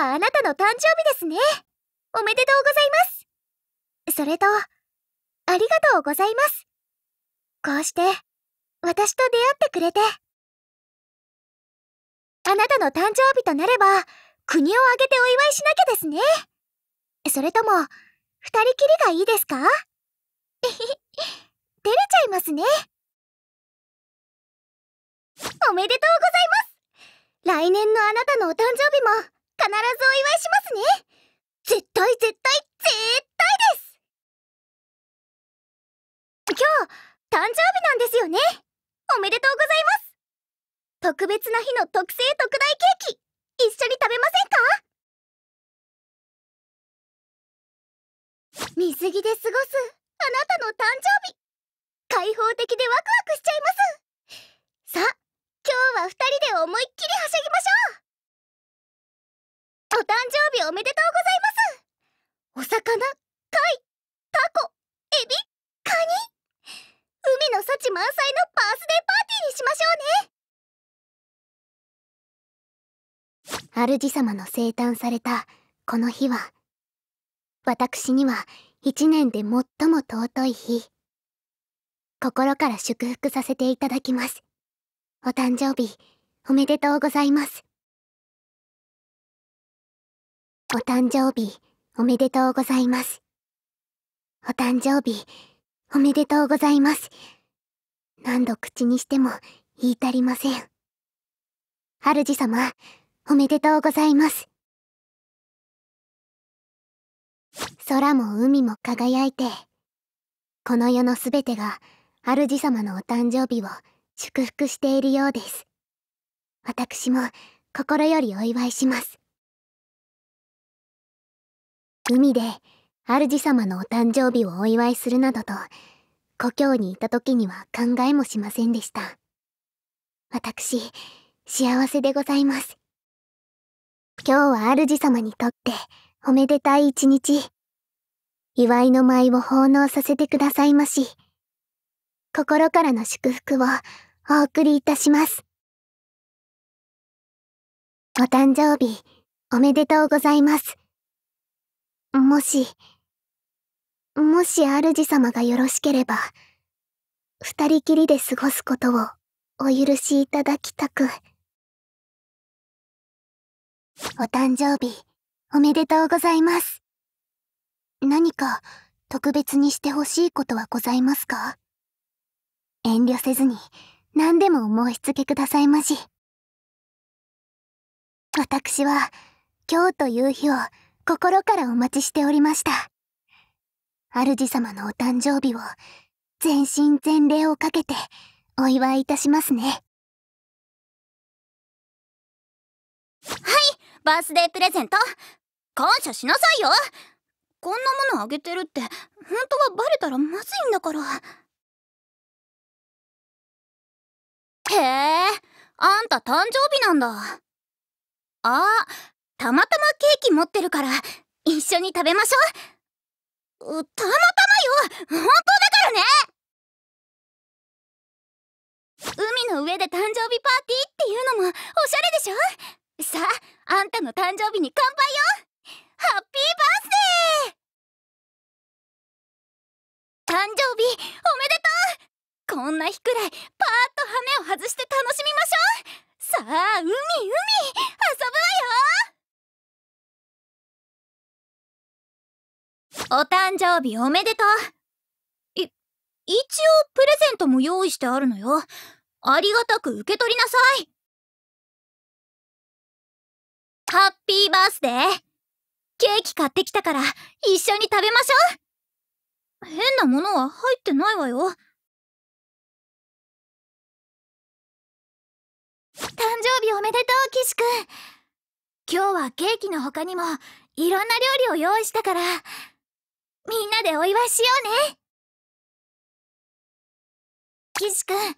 はあなたの誕生日ですね。おめでとうございます。それと、ありがとうございます。こうして、私と出会ってくれて。あなたの誕生日となれば、国を挙げてお祝いしなきゃですね。それとも、二人きりがいいですかえへへ、照れちゃいますね。おめでとうございます来年のあなたのお誕生日も必ずお祝いしますね絶対絶対絶対です今日誕生日なんですよねおめでとうございます特別な日の特製特大ケーキ一緒に食べませんか水着で過ごすあなたの誕生日開放的でワクワクしちゃいますさあ今日は2人で思いっきりはしゃぎましょうお誕生日おめでとうございますお魚、貝、タコ、エビ、カニ海の幸満載のバースデーパーティーにしましょうね主様の生誕されたこの日は私には一年で最も尊い日心から祝福させていただきますお誕生日おめでとうございますお誕生日おめでとうございます。お誕生日おめでとうございます。何度口にしても言い足りません。主様、おめでとうございます。空も海も輝いて、この世のすべてが主様のお誕生日を祝福しているようです。私も心よりお祝いします。海で主様のお誕生日をお祝いするなどと故郷にいた時には考えもしませんでした私幸せでございます今日は主様にとっておめでたい一日祝いの舞を奉納させてくださいまし心からの祝福をお送りいたしますお誕生日おめでとうございますもし、もし主様がよろしければ、二人きりで過ごすことをお許しいただきたく。お誕生日、おめでとうございます。何か特別にしてほしいことはございますか遠慮せずに何でもお申し付けくださいまし。私は今日という日を心からお待ちしておりました。主様のお誕生日を全身全霊をかけてお祝いいたしますね。はいバースデープレゼント感謝しなさいよこんなものあげてるって本当はバレたらまずいんだから。へえ、あんた誕生日なんだ。あ、たまたまケーキ持ってるから一緒に食べましょうたまたまよ本当だからね海の上で誕生日パーティーっていうのもおしゃれでしょさああんたの誕生日に乾杯よハッピーバースデー誕生日おめでとうこんな日くらいパーッと羽を外して楽しみましょうさあ海海遊ぶわよお誕生日おめでとう。い、一応プレゼントも用意してあるのよ。ありがたく受け取りなさい。ハッピーバースデー。ケーキ買ってきたから一緒に食べましょう。変なものは入ってないわよ。誕生日おめでとう岸くん今日はケーキの他にもいろんな料理を用意したからみんなでお祝いしようね岸くん、お誕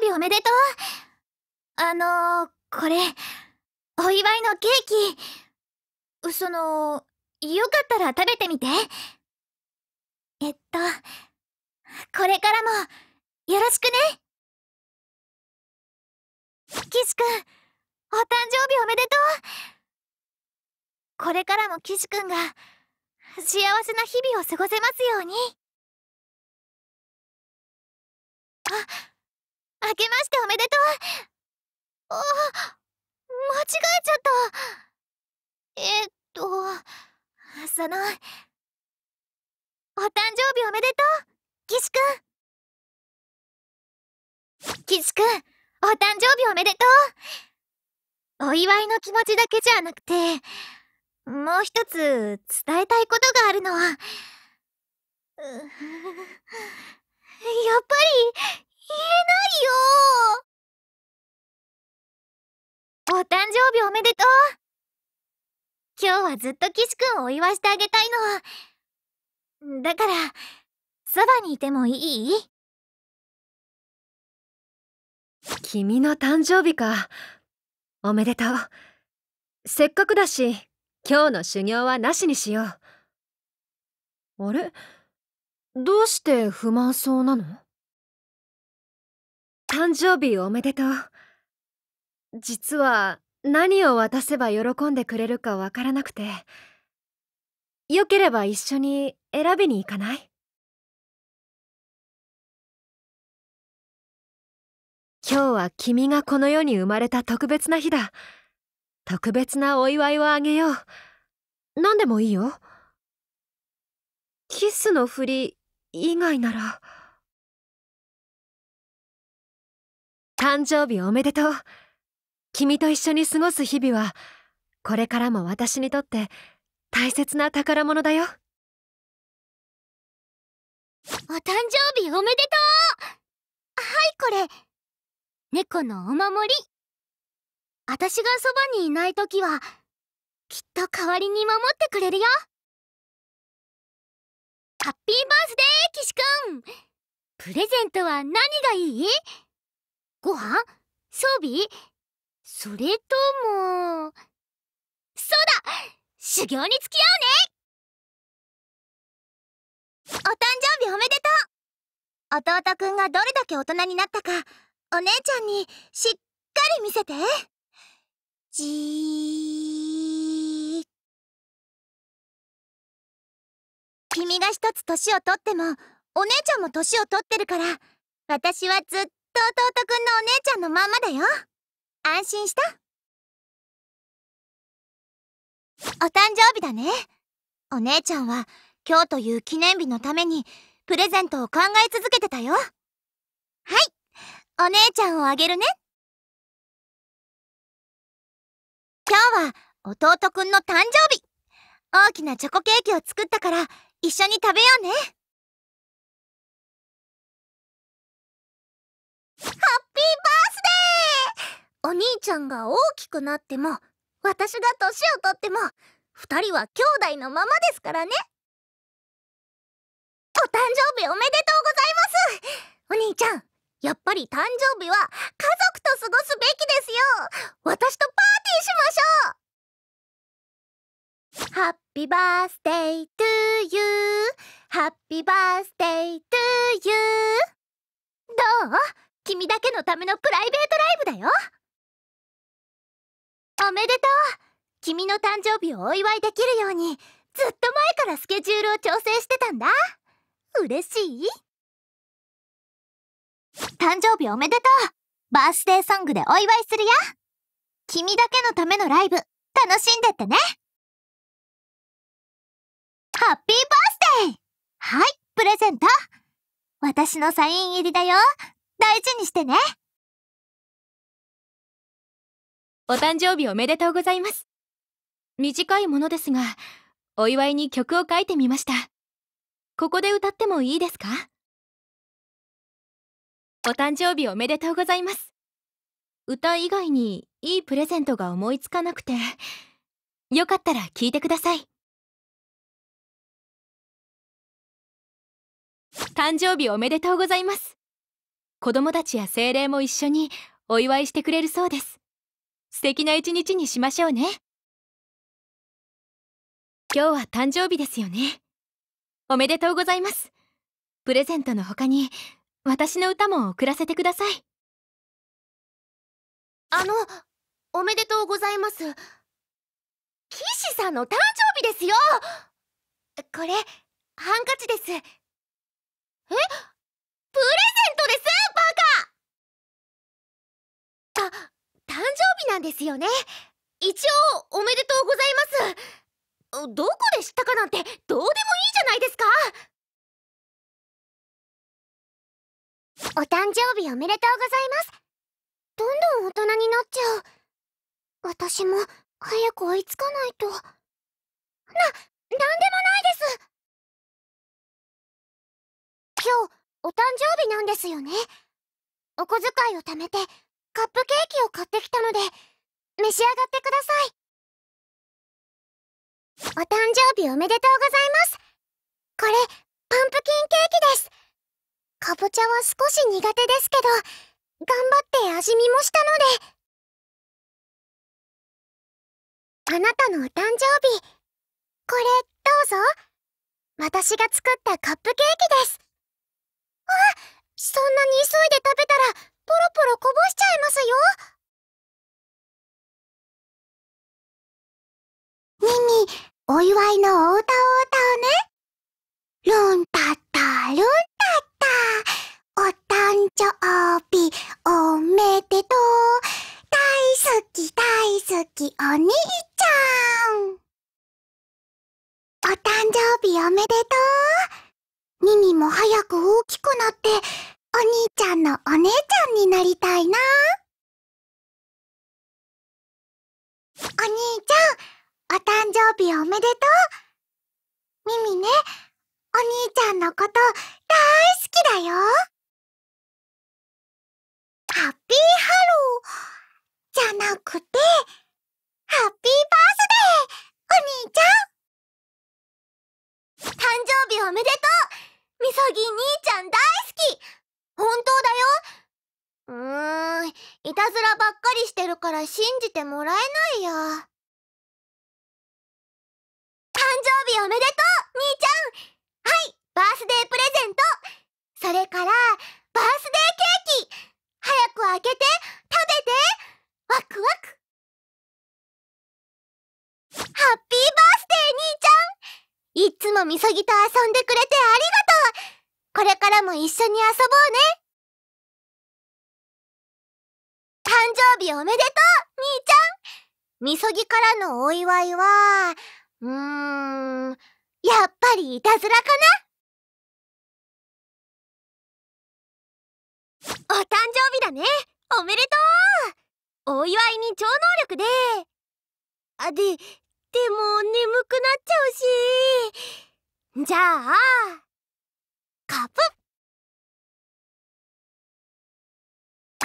生日おめでとうあのー、これ、お祝いのケーキ。その、よかったら食べてみて。えっと、これからも、よろしくね岸くん、お誕生日おめでとうこれからも岸くんが、幸せな日々を過ごせますようにあ明けましておめでとうあ間違えちゃったえっとそのお誕生日おめでとう岸くん岸くんお誕生日おめでとうお祝いの気持ちだけじゃなくてもう一つ伝えたいことがあるの。やっぱり、言えないよお誕生日おめでとう今日はずっと岸くんをお祝いしてあげたいの。だから、そばにいてもいい君の誕生日か。おめでとう。せっかくだし、今日の修行はなしにしようあれどうして不満そうなの誕生日おめでとう実は何を渡せば喜んでくれるかわからなくてよければ一緒に選びに行かない今日は君がこの世に生まれた特別な日だ。特別なお祝いをあげよう何でもいいよキスのふり以外なら誕生日おめでとう君と一緒に過ごす日々はこれからも私にとって大切な宝物だよお誕生日おめでとうはいこれ猫のお守り私がそばにいない時はきっと代わりに守ってくれるよハッピーバースデー岸くんプレゼントは何がいいご飯装備それともそうだ修行に付き合うねお誕生日おめでとう弟くんがどれだけ大人になったかお姉ちゃんにしっかり見せてじー君が一つ年を取ってもお姉ちゃんも年を取ってるから私はずっと弟くんのお姉ちゃんのまんまだよ安心したお誕生日だねお姉ちゃんは今日という記念日のためにプレゼントを考え続けてたよはいお姉ちゃんをあげるね今日は弟くんの誕生日大きなチョコケーキを作ったから一緒に食べようねハッピーバースデーお兄ちゃんが大きくなっても私が年をとっても2人は兄弟のままですからねお誕生日おめでとうございますお兄ちゃんやっぱり誕生日は家族と過ごすべきですよ私とパーティーしましょうハッピーバースデートゥーユーハッピーバースデートゥーユーどう君だけのためのプライベートライブだよおめでとう君の誕生日をお祝いできるようにずっと前からスケジュールを調整してたんだ嬉しい誕生日おめでとうバースデーソングでお祝いするよ君だけのためのライブ、楽しんでってねハッピーバースデーはい、プレゼント私のサイン入りだよ大事にしてねお誕生日おめでとうございます。短いものですが、お祝いに曲を書いてみました。ここで歌ってもいいですかお誕生日おめでとうございます歌以外にいいプレゼントが思いつかなくてよかったら聞いてください誕生日おめでとうございます子供たちや精霊も一緒にお祝いしてくれるそうです素敵な一日にしましょうね今日は誕生日ですよねおめでとうございますプレゼントの他に私の歌も送らせてくださいあのおめでとうございます岸さんの誕生日ですよこれハンカチですえプレゼントですバカあ誕生日なんですよね一応おめでとうございますどこで知ったかなんてどうでもいいじゃないですかお誕生日おめでとうございますどんどん大人になっちゃう私も早く追いつかないとな、何でもないです今日お誕生日なんですよねお小遣いを貯めてカップケーキを買ってきたので召し上がってくださいお誕生日おめでとうございますこれパンプキンケーキですかぼちゃは少し苦手ですけど頑張って味見もしたのであなたのお誕生日これどうぞ私が作ったカップケーキですあそんなに急いで食べたらポロポロこぼしちゃいますよミミお祝いのお歌を歌うねルンタッタルンお誕生日おめでとう大好き大好きお兄ちゃんお誕生日おめでとうミミも早く大きくなってお兄ちゃんのお姉ちゃんになりたいなお兄ちゃんお誕生日おめでとうミミねお兄ちゃんのこと大好きだよハッピーハローじゃなくてハッピーバースデーお兄ちゃん誕生日おめでとうみそぎ兄ちゃん大好き本当だようーんいたずらばっかりしてるから信じてもらえないや誕生日おめでとう兄ちゃんはいバースデープレゼントそれからバースデーケーキ早く開けて食べてワクワクハッピーバースデー兄ちゃんいつもみそぎと遊んでくれてありがとうこれからも一緒に遊ぼうね誕生日おめでとう兄ちゃんみそぎからのお祝いはうーんやっぱりいたずらかなお誕生日だねおめでとうお祝いに超能力であででも眠くなっちゃうしじゃあカプ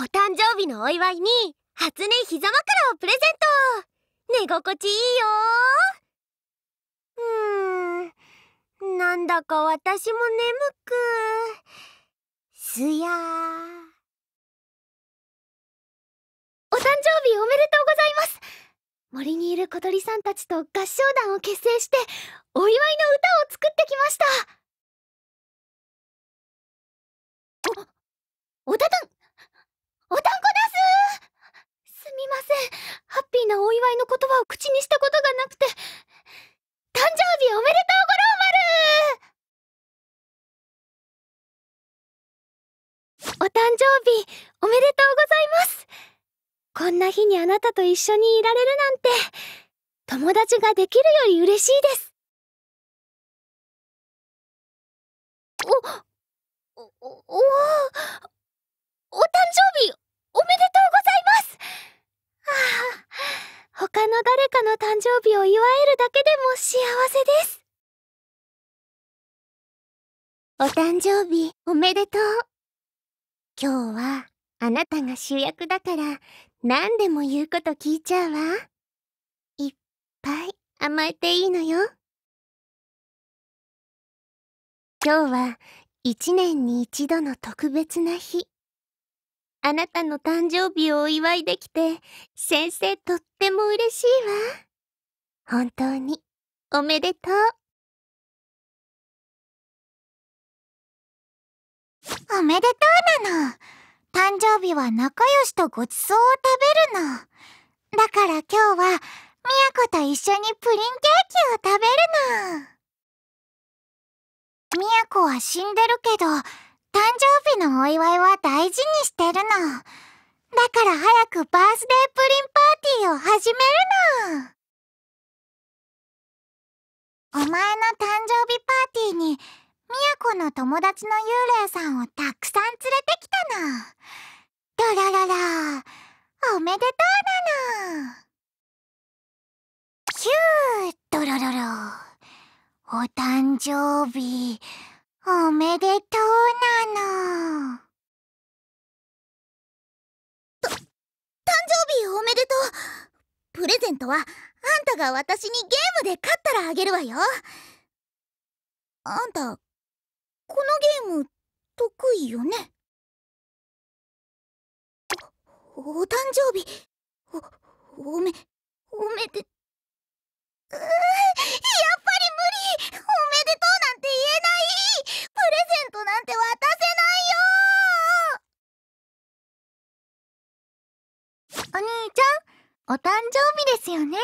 お誕生日のお祝いに初音ひざ枕をプレゼント寝心地いいようーんなんだか私も眠くすやお誕生日おめでとうございます森にいる小鳥さんたちと合唱団を結成してお祝いの歌を作ってきましたお、おたたんおたんこですすみませんハッピーなお祝いの言葉を口にしたことがなくて誕生日おめでとう五郎丸お誕生日おめでとうございますこんな日にあなたと一緒にいられるなんて友達ができるより嬉しいですおおおおお誕生日おめでとうございますはあ他の誰かの誕生日を祝えるだけでも幸せですお誕生日おめでとう今日はあなたが主役だから何でも言うこと聞いちゃうわいっぱい甘えていいのよ今日は一年に一度の特別な日あなたの誕生日をお祝いできて、先生とっても嬉しいわ。本当に、おめでとう。おめでとうなの。誕生日は仲良しとごちそうを食べるの。だから今日は、みやこと一緒にプリンケーキを食べるの。みやこは死んでるけど、誕生日のお祝いは大事にしてるの。だから早くバースデープリンパーティーを始めるの。お前の誕生日パーティーに、みやこの友達の幽霊さんをたくさん連れてきたの。ドラララ、おめでとうなの。キュー、ドラララ。お誕生日。おめでとうなのた誕生日おめでとうプレゼントはあんたが私にゲームで勝ったらあげるわよあんたこのゲーム得意よねおお誕生日おおめおめでうープレゼントなんて渡せないよお兄ちゃん、お誕生日ですよねおめでと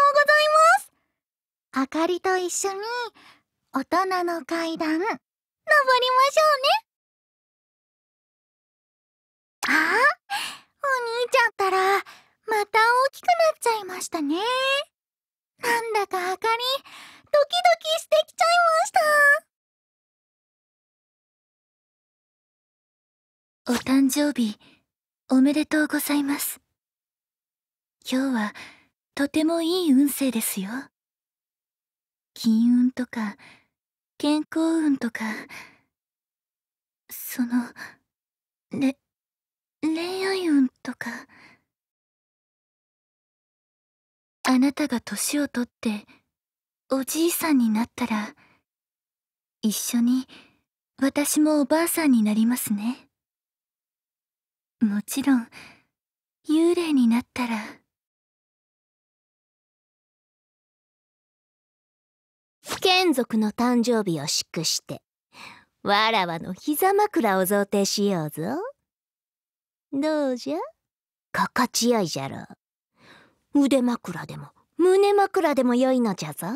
うございますあかりと一緒に、大人の階段、登りましょうねああ、お兄ちゃんったら、また大きくなっちゃいましたね。なんだかあかり、ドキしてきちゃいましたお誕生日おめでとうございます今日はとてもいい運勢ですよ金運とか健康運とかそのれ恋愛運とかあなたが年をとっておじいさんになったら、一緒に私もおばあさんになりますね。もちろん、幽霊になったら。眷属の誕生日を祝して、わらわの膝枕を贈呈しようぞ。どうじゃ心地よいじゃろう。腕枕でも胸枕でもよいのじゃぞ。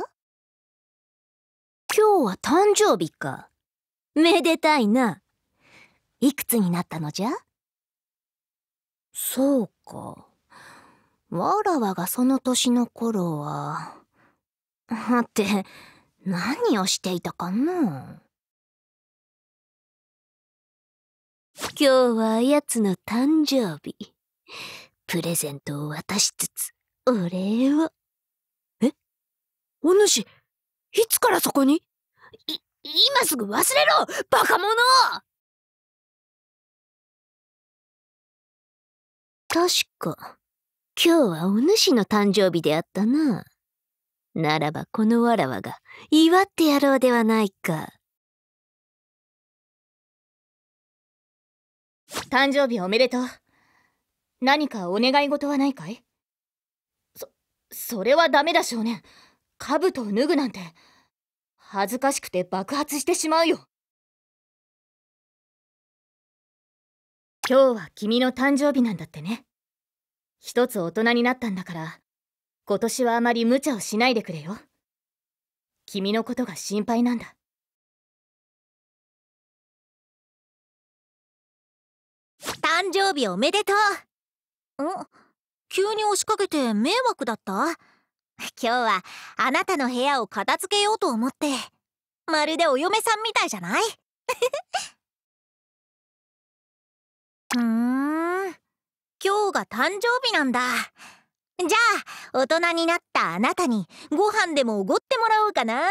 今日は誕生日か。めでたいな。いくつになったのじゃそうか。わらわがその年の頃は。はて、何をしていたかな今日はあやつの誕生日。プレゼントを渡しつつ、お礼を。えお主、いつからそこにい、今すぐ忘れろバカ者確か、今日はお主の誕生日であったな。ならばこのわらわが祝ってやろうではないか。誕生日おめでとう。何かお願い事はないかいそ、それはダメだ少年。兜を脱ぐなんて恥ずかしくて爆発してしまうよ今日は君の誕生日なんだってね一つ大人になったんだから今年はあまり無茶をしないでくれよ君のことが心配なんだ誕生日おめでとうん急に押しかけて迷惑だった 今日はあなたの部屋を片付けようと思ってまるでお嫁さんみたいじゃないふ ん今日が誕生日なんだじゃあ大人になったあなたにご飯でもおごってもらおうかななん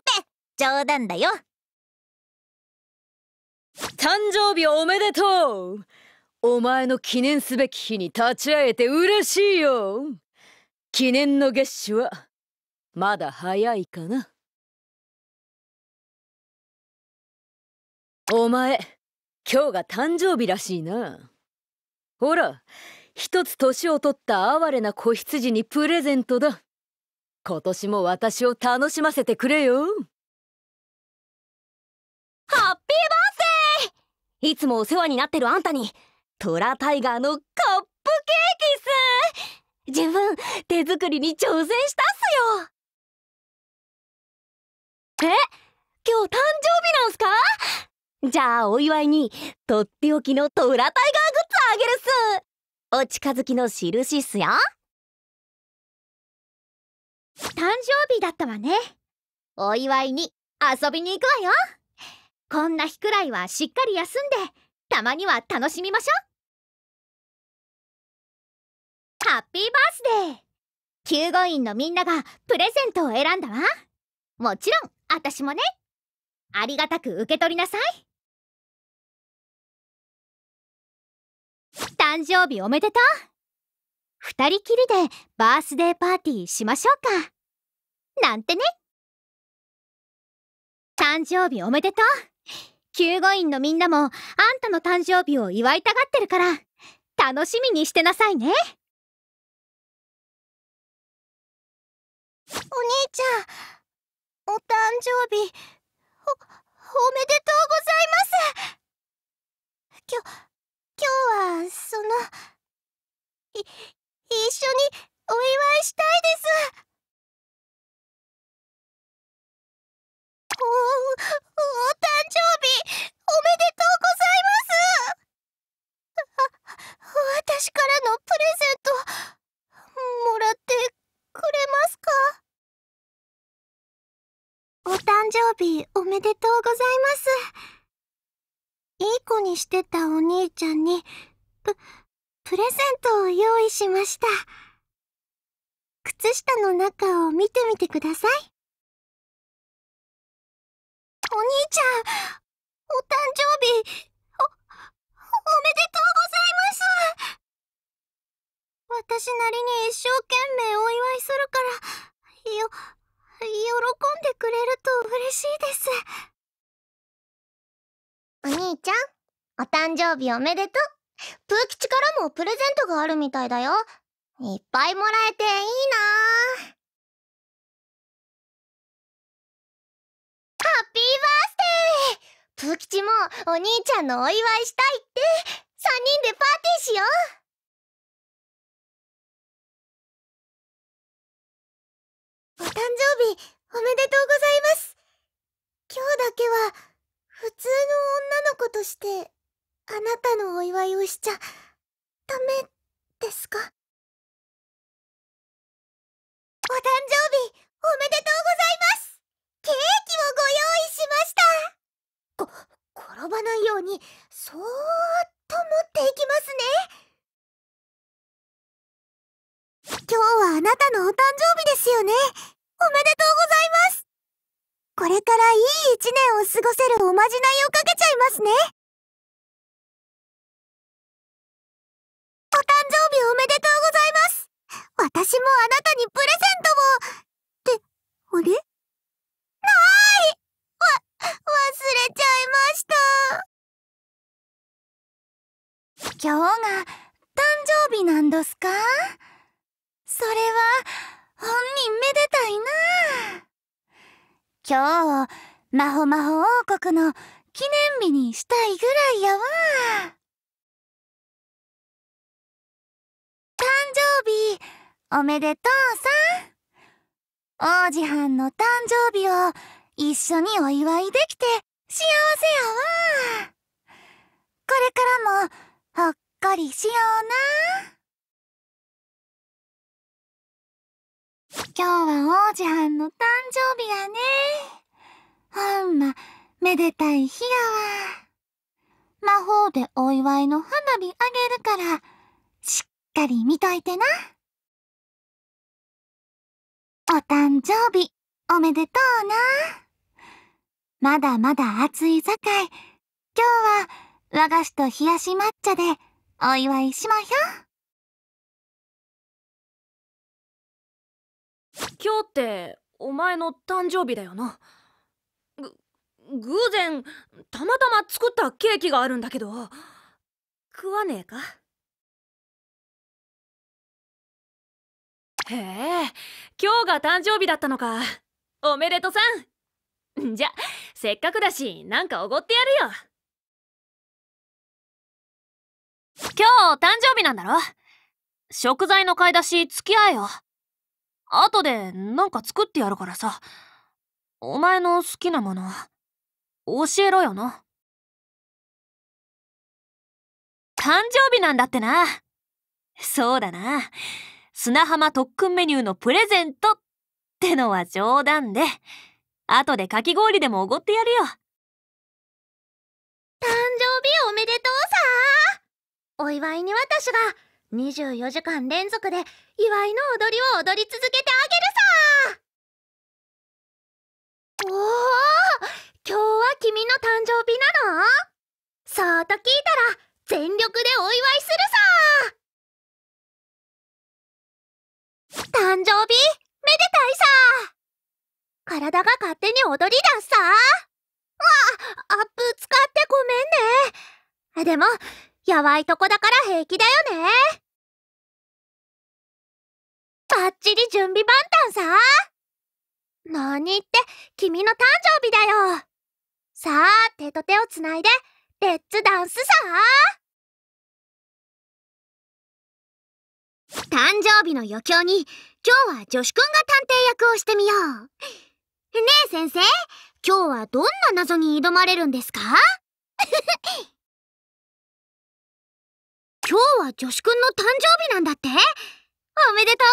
て冗談だよ誕生日おめでとうお前の記念すべき日に立ち会えて嬉しいよ記念の月収はまだ早いかなお前今日が誕生日らしいなほら一つ年を取った哀れな子羊にプレゼントだ今年も私を楽しませてくれよハッピーバースデーいつもお世話になってるあんたにトラタイガーのカップケーキっす自分、手作りに挑戦したっすよえ今日誕生日なんすかじゃあお祝いに、とっておきのトラタイガーグッズあげるっすお近づきの印っすよ誕生日だったわね。お祝いに遊びに行くわよこんな日くらいはしっかり休んで、たまには楽しみましょうハッピーバースデー救護員のみんながプレゼントを選んだわもちろん私もねありがたく受け取りなさい誕生日おめでとう二人きりでバースデーパーティーしましょうかなんてね誕生日おめでとう救護員のみんなもあんたの誕生日を祝いたがってるから楽しみにしてなさいねお兄ちゃんお誕生日おおめでとうございますきょ今日はそのい一緒にお祝いしたいですおお誕生日おめでとうございますあ私からのプレゼントもらってくれますかお誕生日おめでとうございます。いい子にしてたお兄ちゃんに、プ、プレゼントを用意しました。靴下の中を見てみてください。お兄ちゃん、お誕生日、お、おめでとうございます。私なりに一生懸命お祝いするからよ喜んでくれると嬉しいですお兄ちゃんお誕生日おめでとうプー吉からもプレゼントがあるみたいだよいっぱいもらえていいなハッピーバースデープー吉もお兄ちゃんのお祝いしたいって3人でパーティーしようお誕生日おめでとうございます今日だけは普通の女の子としてあなたのお祝いをしちゃダメですかお誕生日おめでとうございますケーキをご用意しましたこ転ばないようにそーっと持っていきますね今日はあなたのお誕生日ですよね。おめでとうございます。これからいい一年を過ごせるおまじないをかけちゃいますね。お誕生日おめでとうございます。私もあなたにプレゼントを。って、あれないわ、忘れちゃいました。今日が誕生日なんですかそれは、本人めでたいな今日、まほまほ王国の記念日にしたいぐらいやわ誕生日、おめでとうさん王子藩の誕生日を一緒にお祝いできて幸せやわこれからもほっこりしような。今日は王子はんの誕生日やね。ほんま、めでたい日やわ。魔法でお祝いの花火あげるから、しっかり見といてな。お誕生日、おめでとうな。まだまだ暑い境、今日は和菓子と冷やし抹茶でお祝いしまひょ。今日ってお前の誕生日だよなぐ偶然たまたま作ったケーキがあるんだけど食わねえかへえ今日が誕生日だったのかおめでとさん じゃせっかくだしなんかおごってやるよ今日誕生日なんだろ食材の買い出し付き合えよ後でなんか作ってやるからさ。お前の好きなもの、教えろよな。誕生日なんだってな。そうだな。砂浜特訓メニューのプレゼントってのは冗談で、後でかき氷でもおごってやるよ。誕生日おめでとうさお祝いに私が24時間連続で祝いの踊りを踊り続けてあげるさおお今日は君の誕生日なのそうと聞いたら全力でお祝いするさ誕生日めでたいさ体が勝手に踊りだすさあ、アップ使ってごめんねでもやばいとこだから平気だよねバッチリ準備万端さ何って君の誕生日だよさあ手と手をつないでレッツダンスさ誕生日の余興に今日は女子くんが探偵役をしてみようねえ先生今日はどんな謎に挑まれるんですか 今日は女子くんの誕生日なんだっておめでと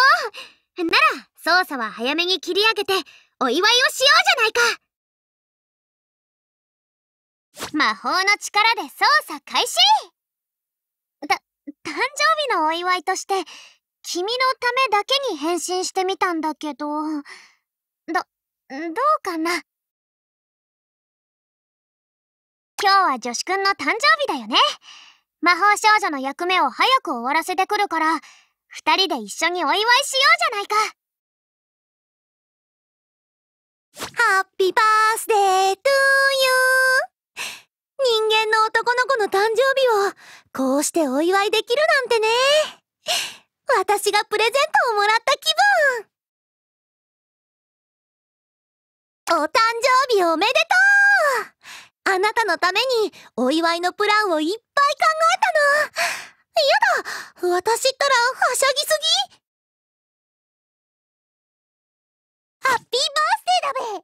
うなら、捜査は早めに切り上げて、お祝いをしようじゃないか魔法の力で操作開始た、誕生日のお祝いとして、君のためだけに変身してみたんだけど、ど、どうかな今日は女子くんの誕生日だよね魔法少女の役目を早く終わらせてくるから、二人で一緒にお祝いしようじゃないかハッピーバースデートゥーユー人間の男の子の誕生日をこうしてお祝いできるなんてね私がプレゼントをもらった気分お誕生日おめでとうあなたのためにお祝いのプランをいっぱい考えたのっやだ私ったらはしゃぎすぎハッピーバースデーだべ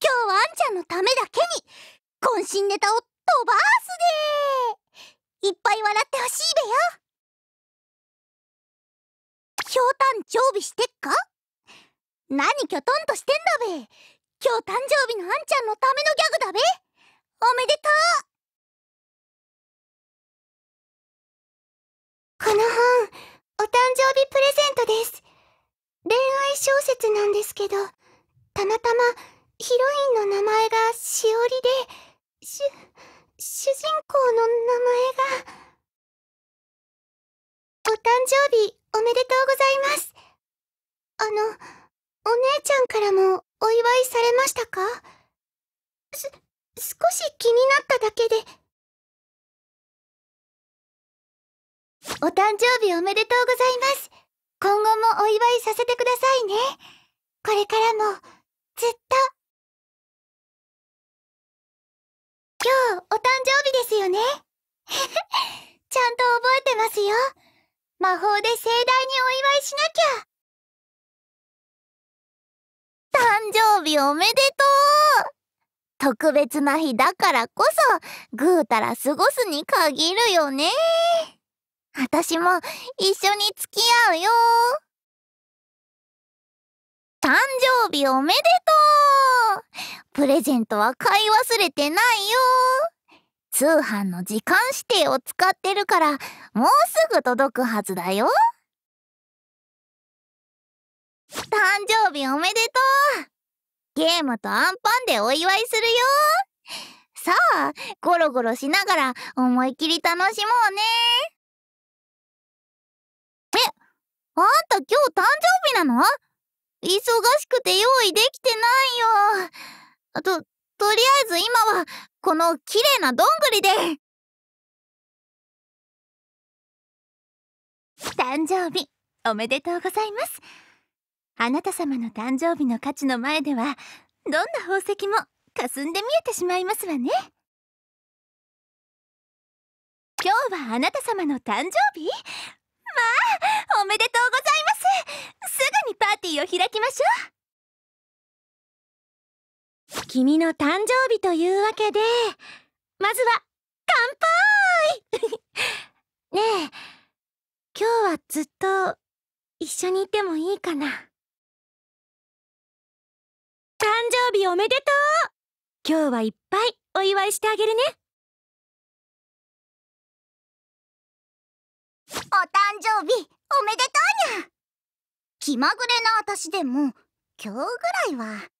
今日はあんちゃんのためだけに渾身ネタを飛ばすでいっぱい笑ってほしいべよひょうたん常備してっか何きょとんとしてんだべ今日誕生日のあんちゃんのためのギャグだべおめでとうこの本、お誕生日プレゼントです。恋愛小説なんですけど、たまたまヒロインの名前がしおりで、し、主人公の名前が。お誕生日おめでとうございます。あの、お姉ちゃんからもお祝いされましたかす、少し気になっただけで、お誕生日おめでとうございます。今後もお祝いさせてくださいね。これからも、ずっと。今日、お誕生日ですよね。ちゃんと覚えてますよ。魔法で盛大にお祝いしなきゃ。誕生日おめでとう特別な日だからこそ、ぐうたら過ごすに限るよね。私も一緒に付き合うよ誕生日おめでとうプレゼントは買い忘れてないよ通販の時間指定を使ってるからもうすぐ届くはずだよ誕生日おめでとうゲームとアンパンでお祝いするよさあゴロゴロしながら思いっきり楽しもうねあんた今日誕生日なの忙しくて用意できてないよ。と、とりあえず今は、この綺麗などんぐりで。誕生日、おめでとうございます。あなた様の誕生日の価値の前では、どんな宝石も霞んで見えてしまいますわね。今日はあなた様の誕生日まあおめでとうございますすぐにパーティーを開きましょう君の誕生日というわけでまずは乾杯 ねえ今日はずっと一緒にいてもいいかな誕生日おめでとう今日はいっぱいお祝いしてあげるねお誕生日おめでとうにゃ気まぐれな私でも今日ぐらいは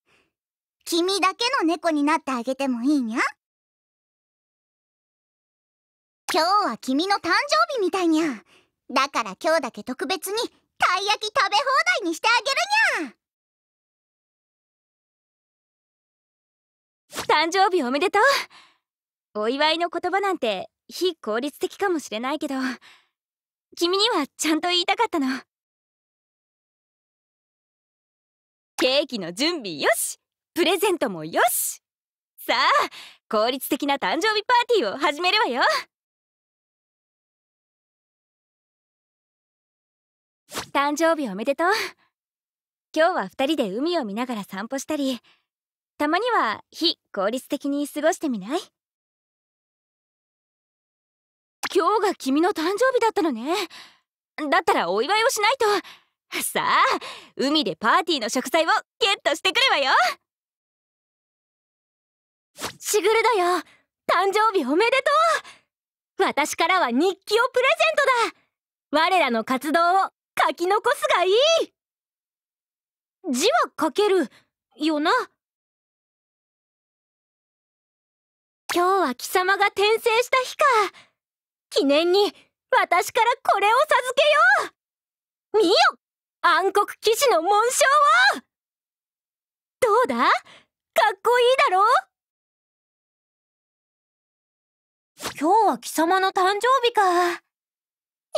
君だけの猫になってあげてもいいにゃ今日は君の誕生日みたいにゃだから今日だけ特別にたい焼き食べ放題にしてあげるにゃ誕生日おめでとうお祝いの言葉なんて非効率的かもしれないけど君にはちゃんと言いたかったのケーキの準備よしプレゼントもよしさあ効率的な誕生日パーティーを始めるわよ誕生日おめでとう今日は2人で海を見ながら散歩したりたまには非効率的に過ごしてみない今日が君の誕生日だったのねだったらお祝いをしないとさあ海でパーティーの食材をゲットしてくるわよしぐるだよ誕生日おめでとう私からは日記をプレゼントだ我らの活動を書き残すがいい字は書けるよな今日は貴様が転生した日か記念に私からこれを授けよう見よ暗黒騎士の紋章をどうだかっこいいだろ今日は貴様の誕生日か。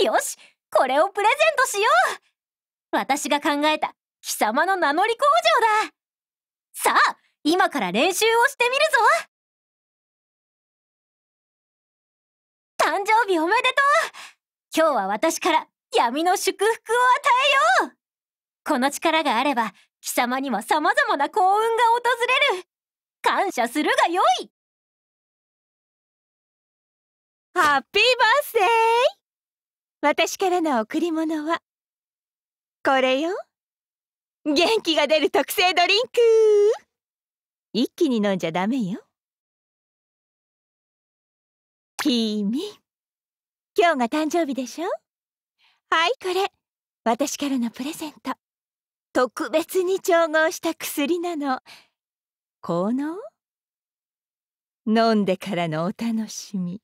よしこれをプレゼントしよう私が考えた貴様の名乗り工場ださあ今から練習をしてみるぞ誕生日おめでとう今日は私から闇の祝福を与えようこの力があれば、貴様には様々な幸運が訪れる感謝するがよいハッピーバースデー私からの贈り物は、これよ。元気が出る特製ドリンク一気に飲んじゃダメよ。君今日が誕生日でしょはいこれ私からのプレゼント特別に調合した薬なの効能飲んでからのお楽しみ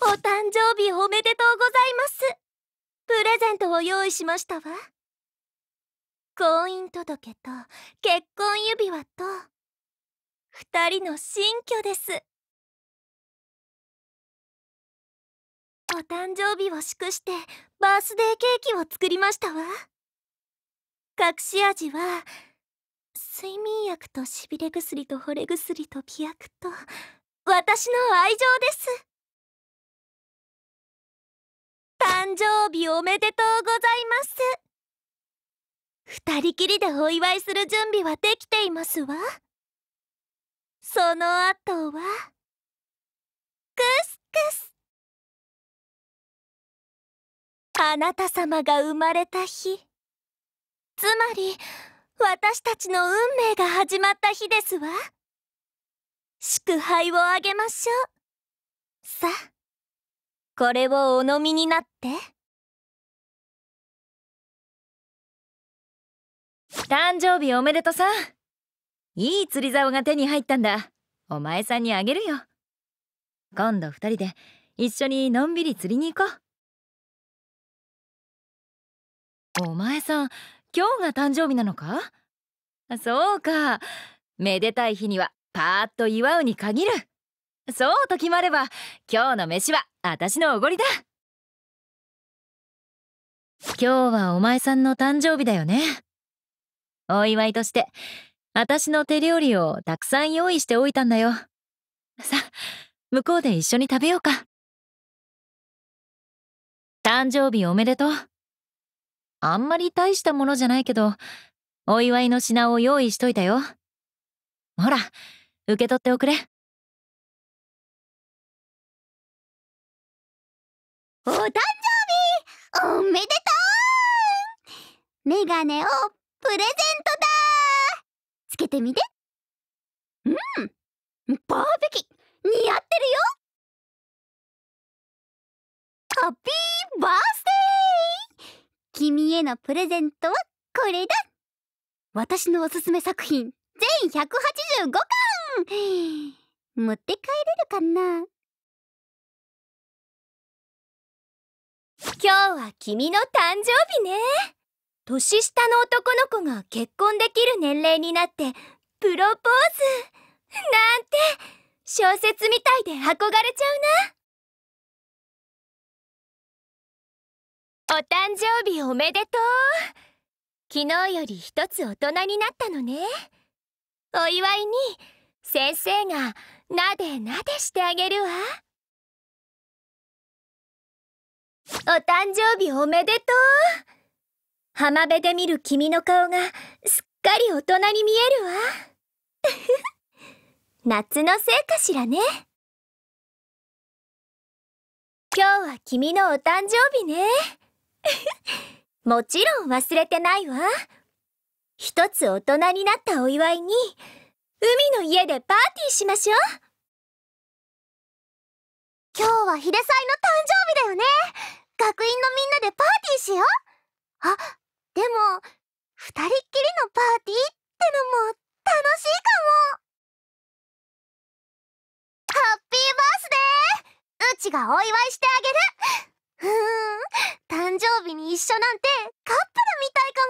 お誕生日おめでとうございますプレゼントを用意しましたわ婚姻届と結婚指輪と二人の新居ですお誕生日を祝してバースデーケーキを作りましたわ隠し味は睡眠薬としびれ薬と惚れ薬と媚薬と私の愛情です誕生日おめでとうございます二人きりでお祝いする準備はできていますわその後はクスクスあなた様が生まれた日つまり私たちの運命が始まった日ですわ祝杯をあげましょうさあこれをお飲みになって誕生日おめでとさんいい釣り竿が手に入ったんだお前さんにあげるよ今度2人で一緒にのんびり釣りに行こうお前さん今日が誕生日なのかそうかめでたい日にはパーッと祝うに限るそうと決まれば今日の飯は私のおごりだ今日はお前さんの誕生日だよねお祝いとして私の手料理をたくさん用意しておいたんだよ。さ、向こうで一緒に食べようか。誕生日おめでとう。あんまり大したものじゃないけど、お祝いの品を用意しといたよ。ほら、受け取っておくれ。お誕生日おめでとうメガネをプレゼントつけてみてうんバーベキ似合ってるよハッピーバースデー君へのプレゼントはこれだ私のおすすめ作品全185巻 持って帰れるかな今日は君の誕生日ね年下の男の子が結婚できる年齢になってプロポーズなんて小説みたいで憧れちゃうなお誕生日おめでとう昨日より一つ大人になったのねお祝いに先生がなでなでしてあげるわお誕生日おめでとう浜辺で見る君の顔がすっかり大人に見えるわ 夏のせいかしらね今日は君のお誕生日ね もちろん忘れてないわ一つ大人になったお祝いに海の家でパーティーしましょう今日は秀才の誕生日だよね学院のみんなでパーティーしようあでも二人っきりのパーティーってのも楽しいかもハッピーバースデーうちがお祝いしてあげるふーん誕生日に一緒なんてカップルみたいか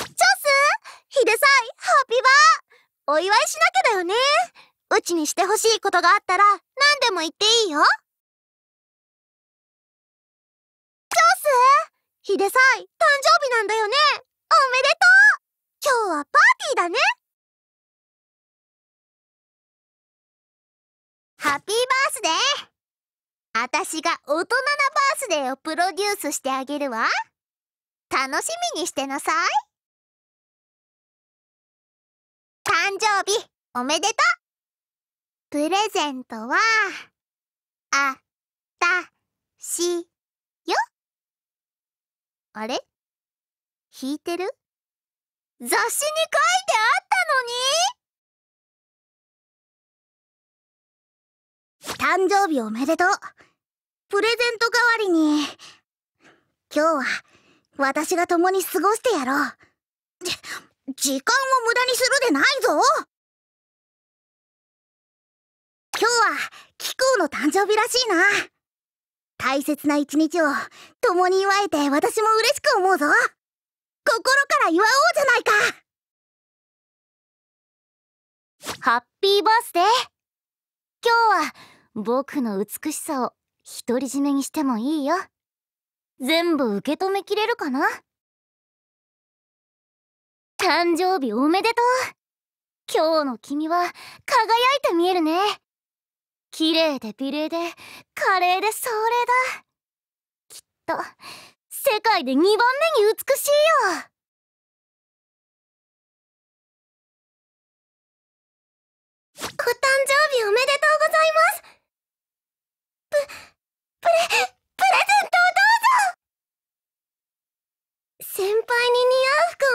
もョスヒデさいハッピーバーお祝いしなきゃだよねうちにしてほしいことがあったら何でも言っていいよヒデさい、誕生日なんだよねおめでとう今日はパーティーだねハッピーバースデーあたしが大人なバースデーをプロデュースしてあげるわ楽しみにしてなさい誕生日おめでとうプレゼントはあたしあれ弾いてる雑誌に書いてあったのに誕生日おめでとうプレゼント代わりに今日は私が共に過ごしてやろう時間を無駄にするでないぞ今日は貴公の誕生日らしいな大切な一日を共に祝えて私も嬉しく思うぞ心から祝おうじゃないかハッピーバースデー今日は僕の美しさを独り占めにしてもいいよ全部受け止めきれるかな誕生日おめでとう今日の君は輝いて見えるね綺麗で美麗で華麗で壮麗だきっと世界で2番目に美しいよお誕生日おめでとうございますプ、プレ、プレゼントをどうぞ先輩に似合う服を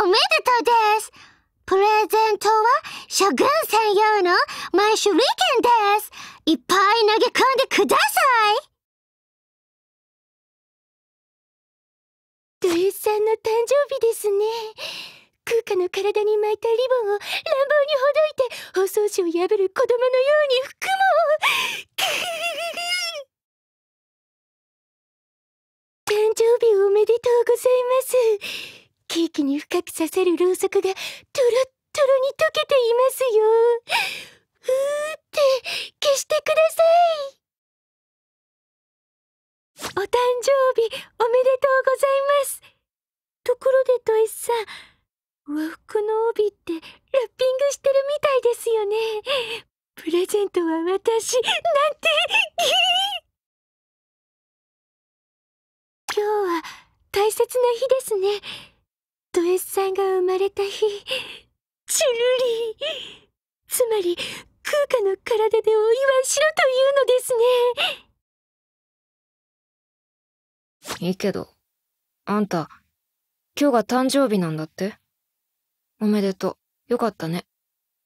おめでとうです。プレゼントは諸軍専用の毎週利券です。いっぱい投げ込んでください。土井さんの誕生日ですね。空カの体に巻いたリボンを乱暴にほどいて、包装紙を破る子供のように服も。誕生日おめでとうございます。ケーキに深く刺せるろうそくがトろっットに溶けていますようーって消してくださいお誕生日おめでとうございますところでトイスさん和服の帯ってラッピングしてるみたいですよねプレゼントは私なんて今日は大切な日ですねト S さんが生まれた日チュルリつまり空花の体でお祝いしろというのですねいいけどあんた今日が誕生日なんだっておめでとうよかったね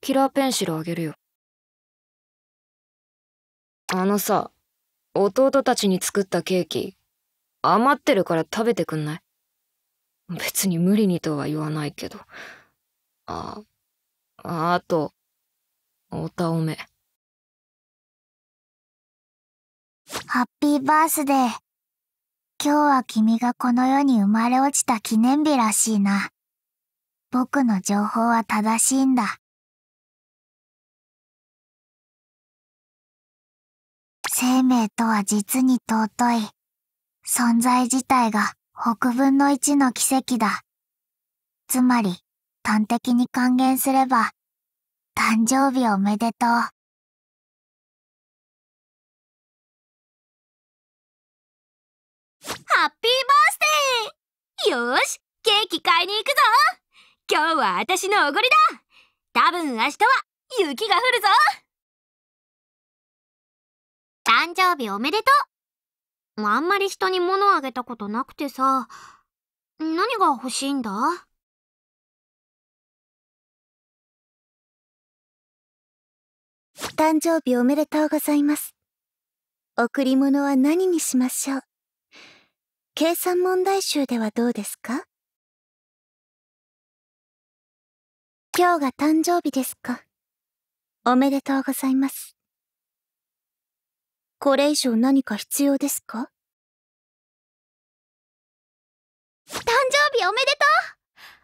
キラーペンシルあげるよあのさ弟たちに作ったケーキ余ってるから食べてくんない別に無理にとは言わないけど。あ、あと、おたおめ。ハッピーバースデー。今日は君がこの世に生まれ落ちた記念日らしいな。僕の情報は正しいんだ。生命とは実に尊い。存在自体が6分の一の奇跡だ。つまり、端的に還元すれば、誕生日おめでとう。ハッピーバースデーよしケーキ買いに行くぞ今日は私のおごりだ多分明日は雪が降るぞ誕生日おめでとうあんまり人に物あげたことなくてさ何が欲しいんだ誕生日おめでとうございます贈り物は何にしましょう計算問題集ではどうですか今日が誕生日ですかおめでとうございますこれ以上何か必要ですか誕生日おめで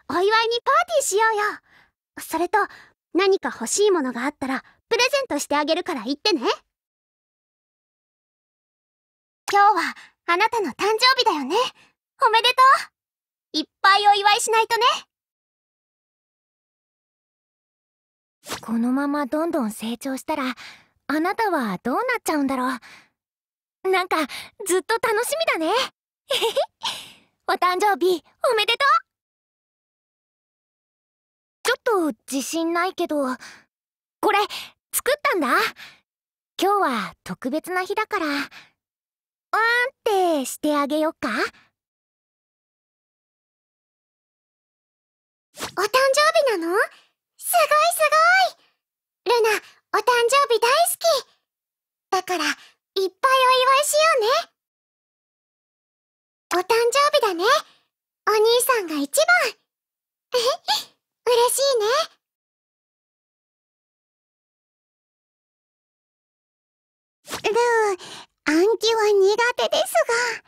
とうお祝いにパーティーしようよそれと何か欲しいものがあったらプレゼントしてあげるから言ってね今日はあなたの誕生日だよねおめでとういっぱいお祝いしないとねこのままどんどん成長したらあなたはどうなっちゃうんだろうなんかずっと楽しみだね お誕生日おめでとうちょっと自信ないけどこれ作ったんだ今日は特別な日だからうんってしてあげよっかお誕生日なのすごいすごいルナお誕生日大好きだからいっぱいお祝いしようねお誕生日だねお兄さんが一番 嬉しいねルー、暗記は苦手ですが、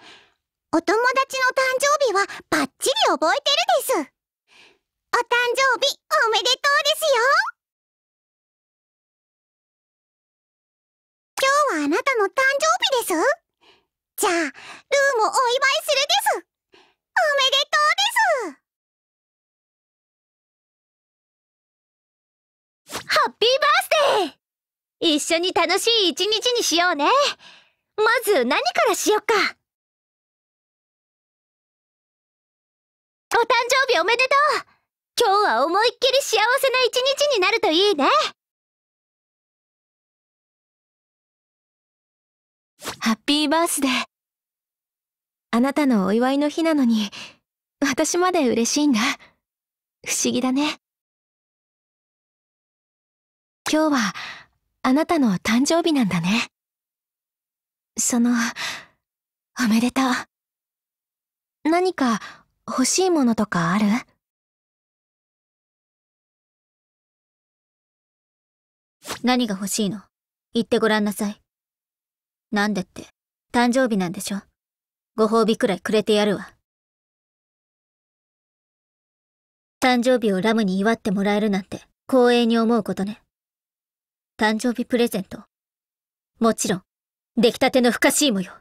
お友達の誕生日はバッチリ覚えてるです。お誕生日おめでとうですよの誕生日ですじゃあ、ルーもお祝いするですおめでとうですハッピーバースデー一緒に楽しい一日にしようねまず何からしよっかお誕生日おめでとう今日は思いっきり幸せな一日になるといいねハッピーバースデー。あなたのお祝いの日なのに、私まで嬉しいんだ。不思議だね。今日は、あなたの誕生日なんだね。その、おめでとう。何か欲しいものとかある何が欲しいの言ってごらんなさい。なんでって、誕生日なんでしょ。ご褒美くらいくれてやるわ。誕生日をラムに祝ってもらえるなんて光栄に思うことね。誕生日プレゼント。もちろん、出来たての不可思もよ。